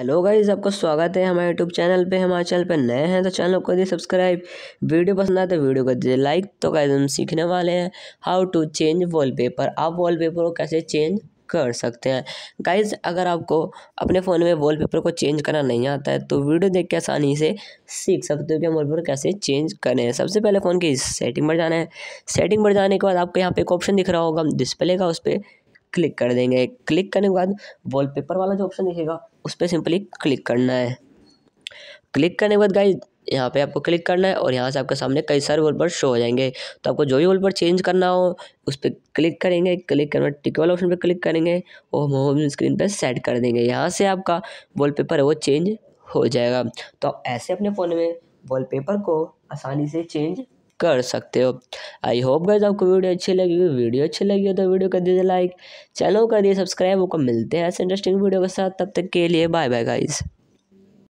hello guys आपका स्वागत है हमारे यूट्यूब चैनल पे हमारे चैनल पे नए हैं तो चैनल को दिए सब्सक्राइब वीडियो पसंद आए तो वीडियो को दीजिए लाइक तो गाइज हम सीखने वाले हैं हाउ टू चेंज वॉलपेपर आप वॉलपेपर को कैसे चेंज कर सकते हैं गाइज अगर आपको अपने फ़ोन में वॉलपेपर को चेंज करना नहीं आता है तो वीडियो देख के आसानी से सीख सकते हो कि हम वॉलपेपर कैसे चेंज करें सबसे पहले फ़ोन की सेटिंग पर जाना है सेटिंग पर जाने के बाद आपको यहाँ पे एक ऑप्शन दिख रहा होगा डिस्प्ले का उस पर क्लिक कर देंगे क्लिक करने के बाद वॉलपेपर वाला जो ऑप्शन दिखेगा उस पर सिंपली क्लिक करना है क्लिक करने के बाद गाइज यहाँ पे आपको क्लिक करना है और यहाँ से आपके सामने कई सारे वॉलपेपर शो हो जाएंगे तो आपको जो भी वॉलपेपर चेंज करना हो उस पर क्लिक करेंगे क्लिक करना टिक वाला ऑप्शन पर क्लिक करेंगे और होम स्क्रीन पर सेट कर देंगे यहाँ से आपका वॉलपेपर है वो चेंज हो जाएगा तो आप ऐसे अपने फ़ोन में वॉलपेपर को आसानी से चेंज कर सकते हो आई होप गए आपको वीडियो अच्छी लगी हुई वीडियो अच्छी लगी हो तो वीडियो कर दीजिए लाइक चैनल कर दिए सब्सक्राइब आपको मिलते हैं ऐसे इंटरेस्टिंग वीडियो के साथ तब तक के लिए बाय बाय गाइज़